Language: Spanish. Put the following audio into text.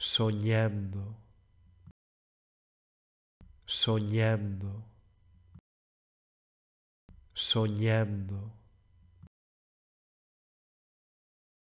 soñando, soñando, soñando.